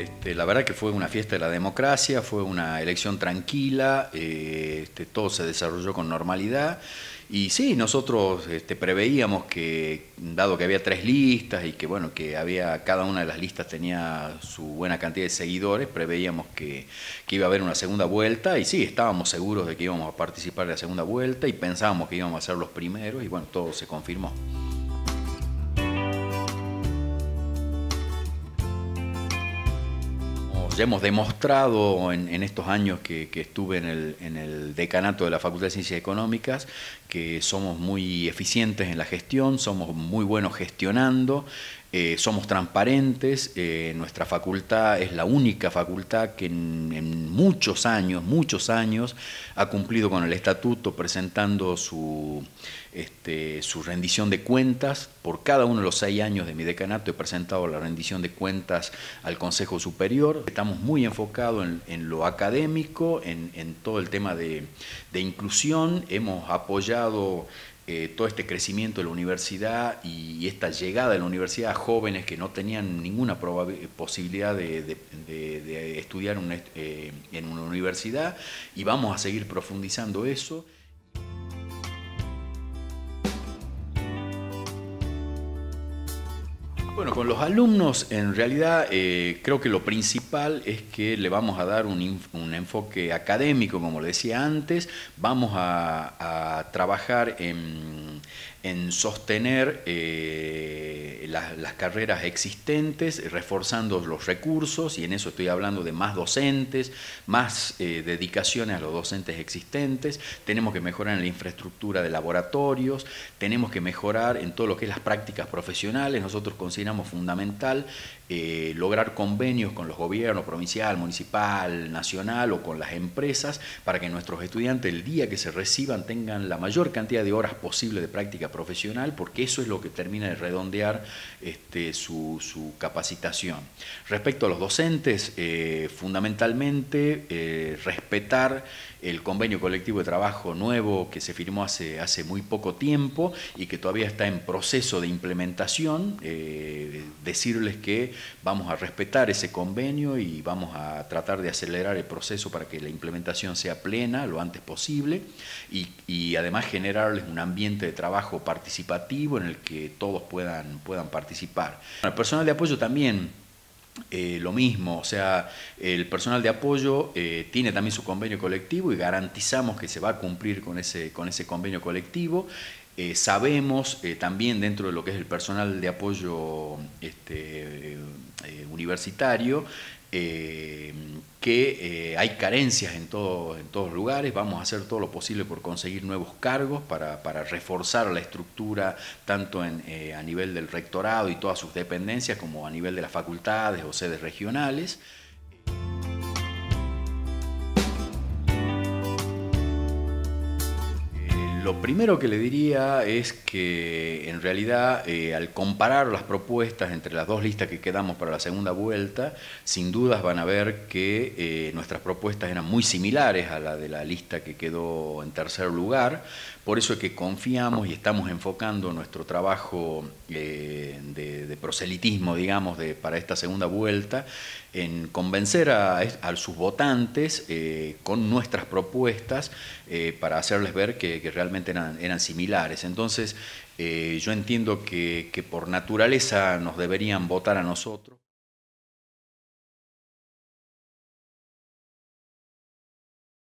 Este, la verdad que fue una fiesta de la democracia, fue una elección tranquila, eh, este, todo se desarrolló con normalidad. Y sí, nosotros este, preveíamos que, dado que había tres listas y que bueno, que había cada una de las listas tenía su buena cantidad de seguidores, preveíamos que, que, iba a haber una segunda vuelta y sí, estábamos seguros de que íbamos a participar de la segunda vuelta y pensábamos que íbamos a ser los primeros y bueno, todo se confirmó. ya hemos demostrado en, estos años que, estuve en el, en el, decanato de la Facultad de Ciencias Económicas que somos muy eficientes en la gestión, somos muy buenos gestionando, eh, somos transparentes, eh, nuestra facultad es la única facultad que en, muchos años, muchos años, ha cumplido con el estatuto presentando su, este, su rendición de cuentas. Por cada uno de los seis años de mi decanato he presentado la rendición de cuentas al Consejo Superior. Estamos muy enfocados en, lo académico, en, todo el tema de inclusión. Hemos apoyado eh, todo este crecimiento de la universidad y, esta llegada de la universidad a jóvenes que no tenían ninguna eh, posibilidad de, estudiar eh, en una universidad y vamos a seguir profundizando eso. Bueno, con los alumnos en realidad eh, creo que lo principal es que le vamos a dar un, enfoque académico, como le decía antes, vamos a, trabajar en, sostener eh, las, carreras existentes, reforzando los recursos, y en eso estoy hablando de más docentes, más eh, dedicaciones a los docentes existentes, tenemos que mejorar en la infraestructura de laboratorios, tenemos que mejorar en todo lo que es las prácticas profesionales, nosotros consideramos fundamental eh, lograr convenios con los gobiernos provincial, municipal, nacional o con las empresas para que nuestros estudiantes el día que se reciban tengan la mayor cantidad de horas posible de práctica profesional, porque eso es lo que termina de redondear este, su, capacitación. Respecto a los docentes, eh, fundamentalmente eh, respetar el convenio colectivo de trabajo nuevo que se firmó hace, hace muy poco tiempo y que todavía está en proceso de implementación, eh, decirles que vamos a respetar ese convenio y vamos a tratar de acelerar el proceso para que la implementación sea plena lo antes posible y, además generarles un ambiente de trabajo participativo en el que todos puedan, puedan participar. El personal de apoyo también eh, lo mismo, o sea, el personal de apoyo eh, tiene también su convenio colectivo y garantizamos que se va a cumplir con ese, con ese convenio colectivo. Eh, sabemos eh, también dentro de lo que es el personal de apoyo este, eh, universitario que hay carencias en, todos en todos lugares, vamos a hacer todo lo posible por conseguir nuevos cargos para, reforzar la estructura tanto a nivel del rectorado y todas sus dependencias como a nivel de las facultades o sedes regionales. Lo primero que le diría es que en realidad eh, al comparar las propuestas entre las dos listas que quedamos para la segunda vuelta, sin dudas van a ver que eh, nuestras propuestas eran muy similares a la de la lista que quedó en tercer lugar. Por eso es que confiamos y estamos enfocando nuestro trabajo eh, de, proselitismo, digamos, de, para esta segunda vuelta, en convencer a, sus votantes con nuestras propuestas para hacerles ver que realmente eran, similares. Entonces, eh, yo entiendo que por naturaleza nos deberían votar a nosotros.